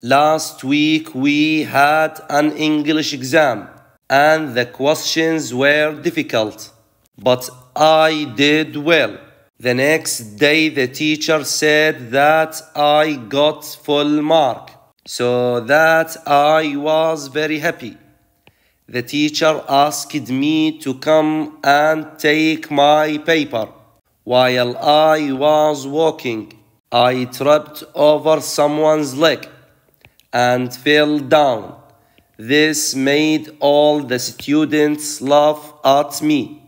Last week we had an English exam and the questions were difficult, but I did well. The next day the teacher said that I got full mark, so that I was very happy. The teacher asked me to come and take my paper. While I was walking, I tripped over someone's leg and fell down. This made all the students laugh at me.